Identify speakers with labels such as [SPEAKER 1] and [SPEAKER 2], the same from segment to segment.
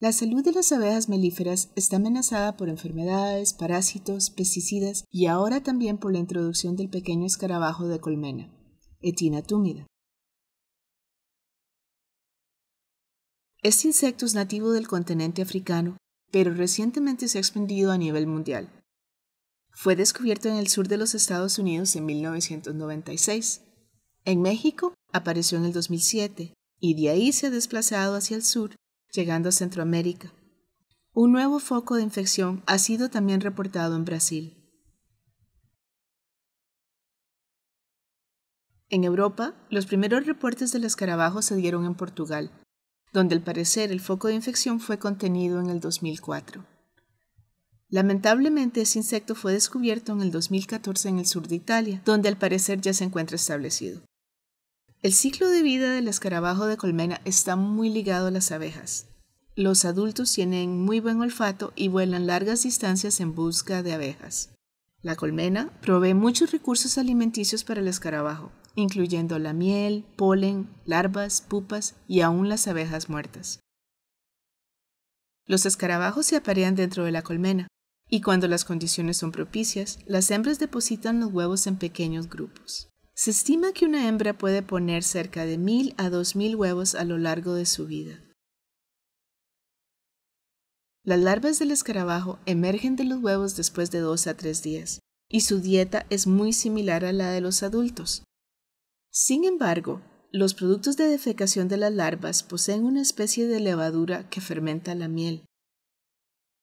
[SPEAKER 1] La salud de las abejas melíferas está amenazada por enfermedades, parásitos, pesticidas y ahora también por la introducción del pequeño escarabajo de colmena, Etina túmida. Este insecto es nativo del continente africano, pero recientemente se ha expandido a nivel mundial. Fue descubierto en el sur de los Estados Unidos en 1996. En México apareció en el 2007 y de ahí se ha desplazado hacia el sur llegando a Centroamérica. Un nuevo foco de infección ha sido también reportado en Brasil. En Europa, los primeros reportes del escarabajo se dieron en Portugal, donde al parecer el foco de infección fue contenido en el 2004. Lamentablemente, ese insecto fue descubierto en el 2014 en el sur de Italia, donde al parecer ya se encuentra establecido. El ciclo de vida del escarabajo de colmena está muy ligado a las abejas. Los adultos tienen muy buen olfato y vuelan largas distancias en busca de abejas. La colmena provee muchos recursos alimenticios para el escarabajo, incluyendo la miel, polen, larvas, pupas y aún las abejas muertas. Los escarabajos se aparean dentro de la colmena, y cuando las condiciones son propicias, las hembras depositan los huevos en pequeños grupos. Se estima que una hembra puede poner cerca de 1.000 a 2.000 huevos a lo largo de su vida. Las larvas del escarabajo emergen de los huevos después de dos a tres días, y su dieta es muy similar a la de los adultos. Sin embargo, los productos de defecación de las larvas poseen una especie de levadura que fermenta la miel,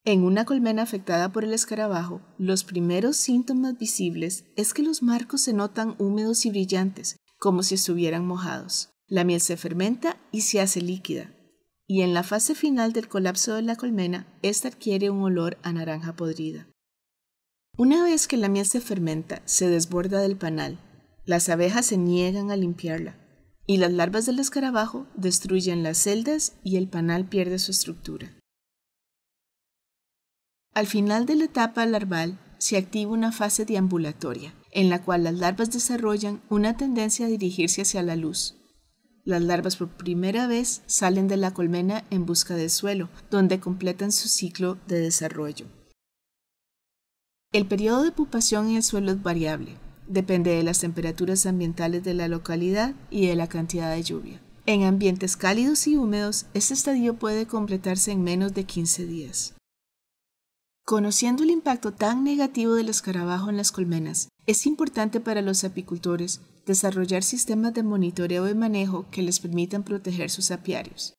[SPEAKER 1] en una colmena afectada por el escarabajo, los primeros síntomas visibles es que los marcos se notan húmedos y brillantes, como si estuvieran mojados. La miel se fermenta y se hace líquida. Y en la fase final del colapso de la colmena, ésta adquiere un olor a naranja podrida. Una vez que la miel se fermenta, se desborda del panal. Las abejas se niegan a limpiarla. Y las larvas del escarabajo destruyen las celdas y el panal pierde su estructura. Al final de la etapa larval se activa una fase deambulatoria, en la cual las larvas desarrollan una tendencia a dirigirse hacia la luz. Las larvas por primera vez salen de la colmena en busca del suelo, donde completan su ciclo de desarrollo. El periodo de pupación en el suelo es variable, depende de las temperaturas ambientales de la localidad y de la cantidad de lluvia. En ambientes cálidos y húmedos, este estadio puede completarse en menos de 15 días. Conociendo el impacto tan negativo del escarabajo en las colmenas, es importante para los apicultores desarrollar sistemas de monitoreo y manejo que les permitan proteger sus apiarios.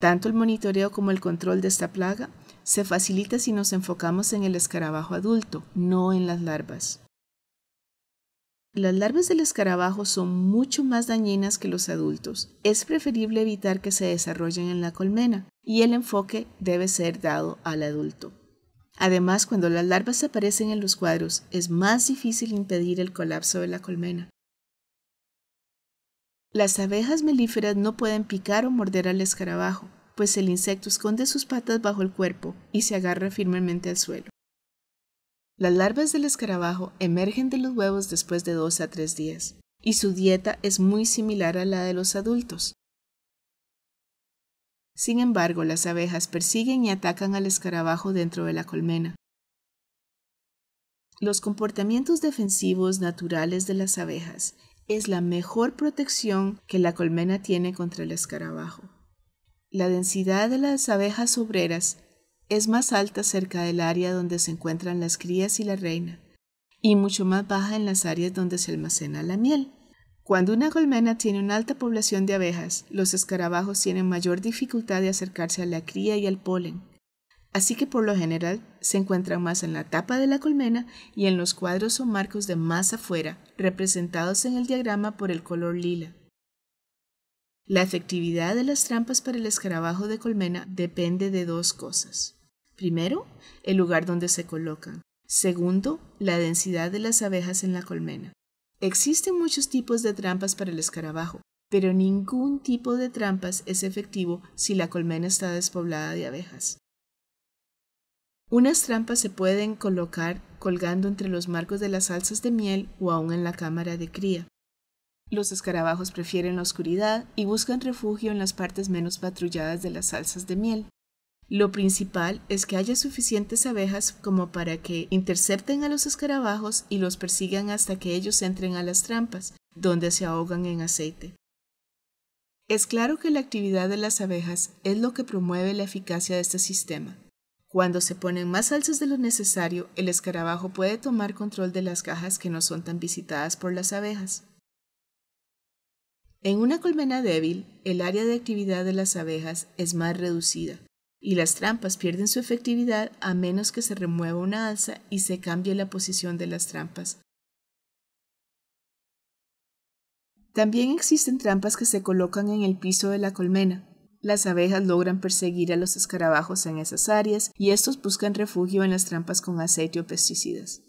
[SPEAKER 1] Tanto el monitoreo como el control de esta plaga se facilita si nos enfocamos en el escarabajo adulto, no en las larvas. Las larvas del escarabajo son mucho más dañinas que los adultos. Es preferible evitar que se desarrollen en la colmena y el enfoque debe ser dado al adulto. Además, cuando las larvas aparecen en los cuadros, es más difícil impedir el colapso de la colmena. Las abejas melíferas no pueden picar o morder al escarabajo, pues el insecto esconde sus patas bajo el cuerpo y se agarra firmemente al suelo. Las larvas del escarabajo emergen de los huevos después de dos a tres días, y su dieta es muy similar a la de los adultos. Sin embargo, las abejas persiguen y atacan al escarabajo dentro de la colmena. Los comportamientos defensivos naturales de las abejas es la mejor protección que la colmena tiene contra el escarabajo. La densidad de las abejas obreras es más alta cerca del área donde se encuentran las crías y la reina, y mucho más baja en las áreas donde se almacena la miel. Cuando una colmena tiene una alta población de abejas, los escarabajos tienen mayor dificultad de acercarse a la cría y al polen. Así que por lo general se encuentran más en la tapa de la colmena y en los cuadros o marcos de más afuera, representados en el diagrama por el color lila. La efectividad de las trampas para el escarabajo de colmena depende de dos cosas. Primero, el lugar donde se colocan. Segundo, la densidad de las abejas en la colmena. Existen muchos tipos de trampas para el escarabajo, pero ningún tipo de trampas es efectivo si la colmena está despoblada de abejas. Unas trampas se pueden colocar colgando entre los marcos de las salsas de miel o aún en la cámara de cría. Los escarabajos prefieren la oscuridad y buscan refugio en las partes menos patrulladas de las salsas de miel. Lo principal es que haya suficientes abejas como para que intercepten a los escarabajos y los persigan hasta que ellos entren a las trampas, donde se ahogan en aceite. Es claro que la actividad de las abejas es lo que promueve la eficacia de este sistema. Cuando se ponen más alzas de lo necesario, el escarabajo puede tomar control de las cajas que no son tan visitadas por las abejas. En una colmena débil, el área de actividad de las abejas es más reducida y las trampas pierden su efectividad a menos que se remueva una alza y se cambie la posición de las trampas. También existen trampas que se colocan en el piso de la colmena. Las abejas logran perseguir a los escarabajos en esas áreas y estos buscan refugio en las trampas con aceite o pesticidas.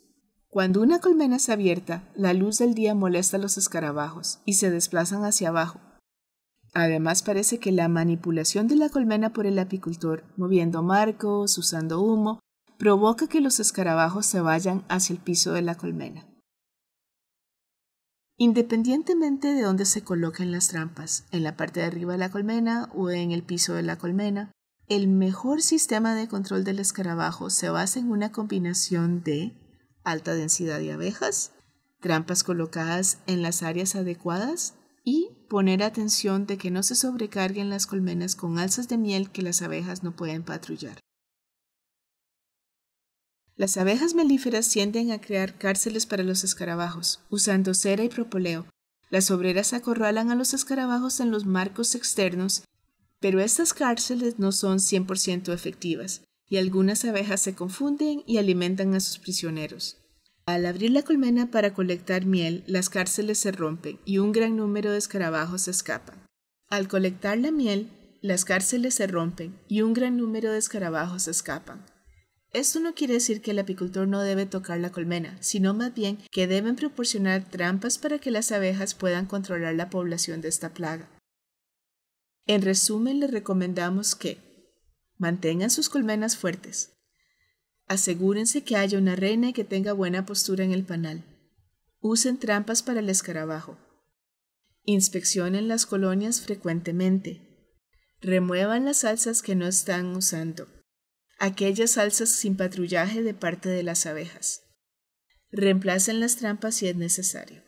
[SPEAKER 1] Cuando una colmena es abierta, la luz del día molesta a los escarabajos y se desplazan hacia abajo, Además, parece que la manipulación de la colmena por el apicultor, moviendo marcos, usando humo, provoca que los escarabajos se vayan hacia el piso de la colmena. Independientemente de dónde se coloquen las trampas, en la parte de arriba de la colmena o en el piso de la colmena, el mejor sistema de control del escarabajo se basa en una combinación de alta densidad de abejas, trampas colocadas en las áreas adecuadas, poner atención de que no se sobrecarguen las colmenas con alzas de miel que las abejas no pueden patrullar. Las abejas melíferas tienden a crear cárceles para los escarabajos, usando cera y propoleo. Las obreras acorralan a los escarabajos en los marcos externos, pero estas cárceles no son 100% efectivas, y algunas abejas se confunden y alimentan a sus prisioneros. Al abrir la colmena para colectar miel, las cárceles se rompen y un gran número de escarabajos se escapan. Al colectar la miel, las cárceles se rompen y un gran número de escarabajos escapan. Esto no quiere decir que el apicultor no debe tocar la colmena, sino más bien que deben proporcionar trampas para que las abejas puedan controlar la población de esta plaga. En resumen, les recomendamos que mantengan sus colmenas fuertes, Asegúrense que haya una reina y que tenga buena postura en el panal. Usen trampas para el escarabajo. Inspeccionen las colonias frecuentemente. Remuevan las salsas que no están usando. Aquellas salsas sin patrullaje de parte de las abejas. Reemplacen las trampas si es necesario.